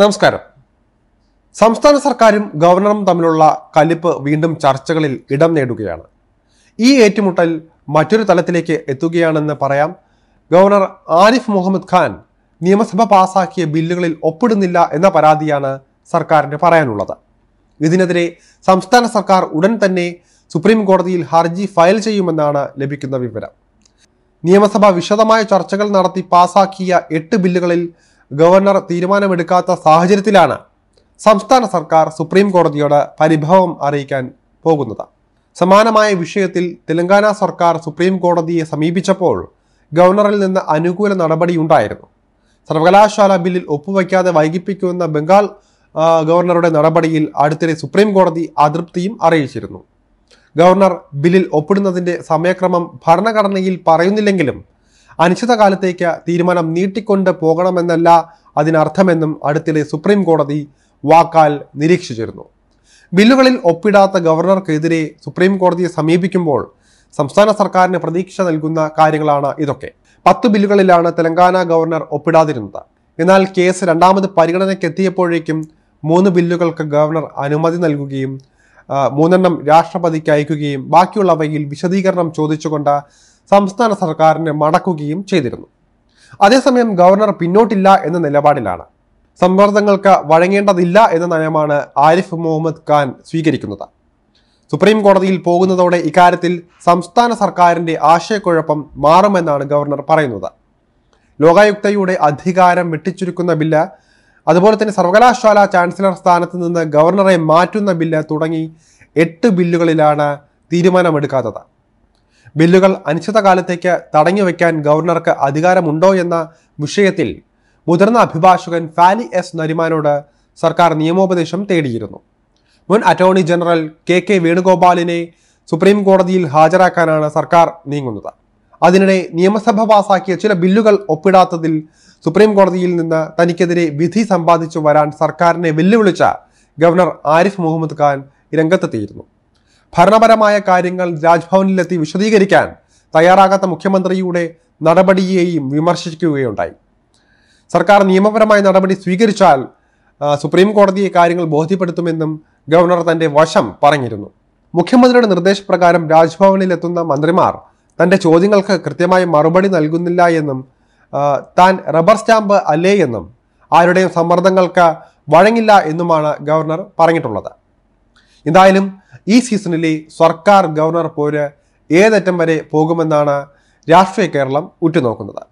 നമസ്കാരം സംസ്ഥാന സർക്കാരും ഗവർണറും തമ്മിലുള്ള കലിപ്പ് വീണ്ടും ചർച്ചകളിൽ ഇടം നേടുകയാണ് ഈ ഏറ്റുമുട്ടൽ മറ്റൊരു തലത്തിലേക്ക് എത്തുകയാണെന്ന് പറയാം ഗവർണർ ആരിഫ് മുഹമ്മദ് ഖാൻ നിയമസഭ പാസാക്കിയ ബില്ലുകളിൽ ഒപ്പിടുന്നില്ല എന്ന പരാതിയാണ് സർക്കാരിന് പറയാനുള്ളത് ഇതിനെതിരെ സംസ്ഥാന സർക്കാർ ഉടൻ തന്നെ സുപ്രീം കോടതിയിൽ ഹർജി ഫയൽ ചെയ്യുമെന്നാണ് ലഭിക്കുന്ന വിവരം നിയമസഭ വിശദമായ ചർച്ചകൾ നടത്തി പാസാക്കിയ എട്ട് ബില്ലുകളിൽ ഗവർണർ തീരുമാനമെടുക്കാത്ത സാഹചര്യത്തിലാണ് സംസ്ഥാന സർക്കാർ സുപ്രീം കോടതിയോട് പരിഭവം അറിയിക്കാൻ പോകുന്നത് സമാനമായ വിഷയത്തിൽ തെലങ്കാന സർക്കാർ സുപ്രീം കോടതിയെ സമീപിച്ചപ്പോൾ ഗവർണറിൽ നിന്ന് അനുകൂല നടപടി ഉണ്ടായിരുന്നു സർവകലാശാല ബില്ലിൽ ഒപ്പുവയ്ക്കാതെ വൈകിപ്പിക്കുമെന്ന ബംഗാൾ ഗവർണറുടെ നടപടിയിൽ അടുത്തിടെ സുപ്രീം കോടതി അതൃപ്തിയും അറിയിച്ചിരുന്നു ഗവർണർ ബില്ലിൽ ഒപ്പിടുന്നതിൻ്റെ സമയക്രമം ഭരണഘടനയിൽ പറയുന്നില്ലെങ്കിലും അനിശ്ചിതകാലത്തേക്ക് തീരുമാനം നീട്ടിക്കൊണ്ട് പോകണമെന്നല്ല അതിനർത്ഥമെന്നും അടുത്തിടെ സുപ്രീം കോടതി വാക്കാൽ നിരീക്ഷിച്ചിരുന്നു ബില്ലുകളിൽ ഒപ്പിടാത്ത ഗവർണർക്കെതിരെ സുപ്രീം കോടതിയെ സമീപിക്കുമ്പോൾ സംസ്ഥാന സർക്കാരിന് പ്രതീക്ഷ നൽകുന്ന കാര്യങ്ങളാണ് ഇതൊക്കെ പത്ത് ബില്ലുകളിലാണ് തെലങ്കാന ഗവർണർ ഒപ്പിടാതിരുന്നത് എന്നാൽ കേസ് രണ്ടാമത് പരിഗണനയ്ക്കെത്തിയപ്പോഴേക്കും മൂന്ന് ബില്ലുകൾക്ക് ഗവർണർ അനുമതി നൽകുകയും മൂന്നെണ്ണം രാഷ്ട്രപതിക്ക് അയക്കുകയും ബാക്കിയുള്ളവയിൽ വിശദീകരണം ചോദിച്ചുകൊണ്ട് സംസ്ഥാന സർക്കാരിനെ മടക്കുകയും ചെയ്തിരുന്നു അതേസമയം ഗവർണർ പിന്നോട്ടില്ല എന്ന നിലപാടിലാണ് സമ്മർദ്ദങ്ങൾക്ക് വഴങ്ങേണ്ടതില്ല എന്ന നയമാണ് ആരിഫ് മുഹമ്മദ് ഖാൻ സ്വീകരിക്കുന്നത് സുപ്രീം കോടതിയിൽ പോകുന്നതോടെ ഇക്കാര്യത്തിൽ സംസ്ഥാന സർക്കാരിന്റെ ആശയക്കുഴപ്പം മാറുമെന്നാണ് ഗവർണർ പറയുന്നത് ലോകായുക്തയുടെ അധികാരം വെട്ടിച്ചുരുക്കുന്ന ബില്ല് അതുപോലെ തന്നെ സർവകലാശാല ചാൻസലർ സ്ഥാനത്ത് നിന്ന് ഗവർണറെ മാറ്റുന്ന ബില്ല് തുടങ്ങി എട്ട് ബില്ലുകളിലാണ് തീരുമാനമെടുക്കാത്തത് ബില്ലുകൾ അനിശ്ചിതകാലത്തേക്ക് തടഞ്ഞുവെക്കാൻ ഗവർണർക്ക് അധികാരമുണ്ടോ എന്ന വിഷയത്തിൽ മുതിർന്ന അഭിഭാഷകൻ ഫാലി എസ് നരിമാനോട് സർക്കാർ നിയമോപദേശം തേടിയിരുന്നു മുൻ അറ്റോർണി ജനറൽ കെ കെ വേണുഗോപാലിനെ സുപ്രീം കോടതിയിൽ ഹാജരാക്കാനാണ് സർക്കാർ നീങ്ങുന്നത് അതിനിടെ നിയമസഭ പാസാക്കിയ ചില ബില്ലുകൾ ഒപ്പിടാത്തതിൽ സുപ്രീം കോടതിയിൽ നിന്ന് തനിക്കെതിരെ വിധി സമ്പാദിച്ചു വരാൻ സർക്കാരിനെ വെല്ലുവിളിച്ച ഗവർണർ ആരിഫ് മുഹമ്മദ് ഖാൻ രംഗത്തെത്തിയിരുന്നു ഭരണപരമായ കാര്യങ്ങൾ രാജ്ഭവനിലെത്തി വിശദീകരിക്കാൻ തയ്യാറാകാത്ത മുഖ്യമന്ത്രിയുടെ നടപടിയെയും വിമർശിക്കുകയുണ്ടായി സർക്കാർ നിയമപരമായ നടപടി സ്വീകരിച്ചാൽ സുപ്രീം കോടതിയെ കാര്യങ്ങൾ ബോധ്യപ്പെടുത്തുമെന്നും ഗവർണർ തന്റെ വശം പറഞ്ഞിരുന്നു മുഖ്യമന്ത്രിയുടെ നിർദ്ദേശപ്രകാരം രാജ്ഭവനിലെത്തുന്ന മന്ത്രിമാർ തന്റെ ചോദ്യങ്ങൾക്ക് കൃത്യമായ മറുപടി നൽകുന്നില്ല എന്നും താൻ റബ്ബർ സ്റ്റാമ്പ് അല്ലേ എന്നും ആരുടെയും സമ്മർദ്ദങ്ങൾക്ക് വഴങ്ങില്ല എന്നുമാണ് ഗവർണർ പറഞ്ഞിട്ടുള്ളത് എന്തായാലും ഈ സീസണിലെ സർക്കാർ ഗവർണർ പോര് ഏതറ്റം വരെ പോകുമെന്നാണ് രാഷ്ട്രീയ കേരളം ഉറ്റുനോക്കുന്നത്